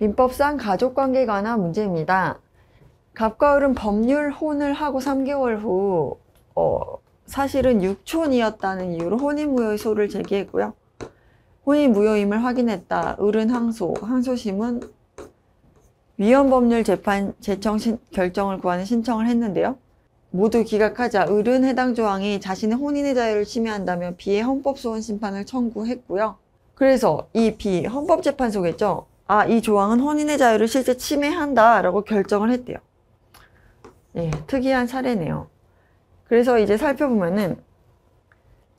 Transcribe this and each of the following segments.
민법상 가족관계에 관한 문제입니다. 갑과 을은 법률 혼을 하고 3개월 후 어, 사실은 6촌이었다는 이유로 혼인무효의 소를 제기했고요. 혼인무효임을 확인했다. 을은 항소, 항소심은 위헌법률 재판 재청 신, 결정을 구하는 신청을 했는데요. 모두 기각하자 을은 해당 조항이 자신의 혼인의 자유를 침해한다며 비의 헌법소원 심판을 청구했고요. 그래서 이 비 헌법재판소겠죠. 아, 이 조항은 혼인의 자유를 실제 침해한다라고 결정을 했대요. 예, 특이한 사례네요. 그래서 이제 살펴보면은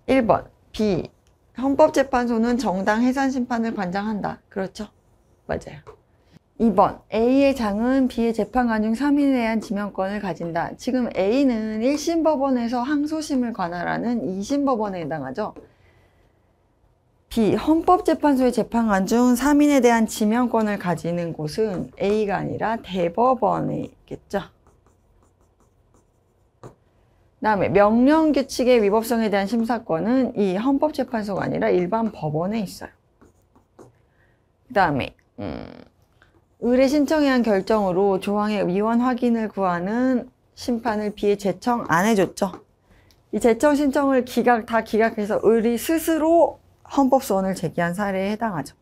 1번 B 헌법재판소는 정당 해산 심판을 관장한다. 그렇죠? 맞아요. 2번 A의 장은 B의 재판관 중 3인에 대한 지명권을 가진다. 지금 A는 1심 법원에서 항소심을 관할하는 2심 법원에 해당하죠. B. 헌법재판소의 재판관 중 3인에 대한 지명권을 가지는 곳은 A가 아니라 대법원이겠죠. 다음에 명령 규칙의 위법성에 대한 심사권은 이 헌법재판소가 아니라 일반 법원에 있어요. 그 다음에 음, 의뢰 신청에 한 결정으로 조항의 위원 확인을 구하는 심판을 비해 재청 안 해줬죠. 이 재청 신청을 기각 다 기각해서 의리 스스로 헌법소원을 제기한 사례에 해당하죠.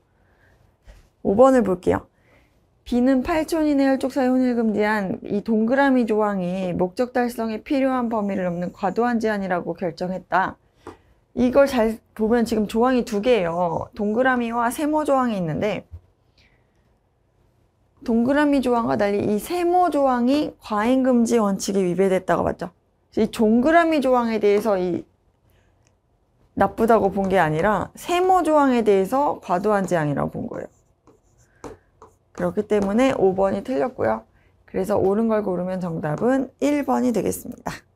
5번을 볼게요. 비는 8천 이내 혈족사의 혼일금 제한 이 동그라미 조항이 목적 달성에 필요한 범위를 넘는 과도한 제한이라고 결정했다. 이걸 잘 보면 지금 조항이 두 개예요. 동그라미와 세모 조항이 있는데 동그라미 조항과 달리 이 세모 조항이 과잉금지 원칙에 위배됐다고 봤죠. 이동그라미 조항에 대해서 이 나쁘다고 본 게 아니라 세모 조항에 대해서 과도한 지향이라고 본 거예요. 그렇기 때문에 5번이 틀렸고요. 그래서 옳은 걸 고르면 정답은 1번이 되겠습니다.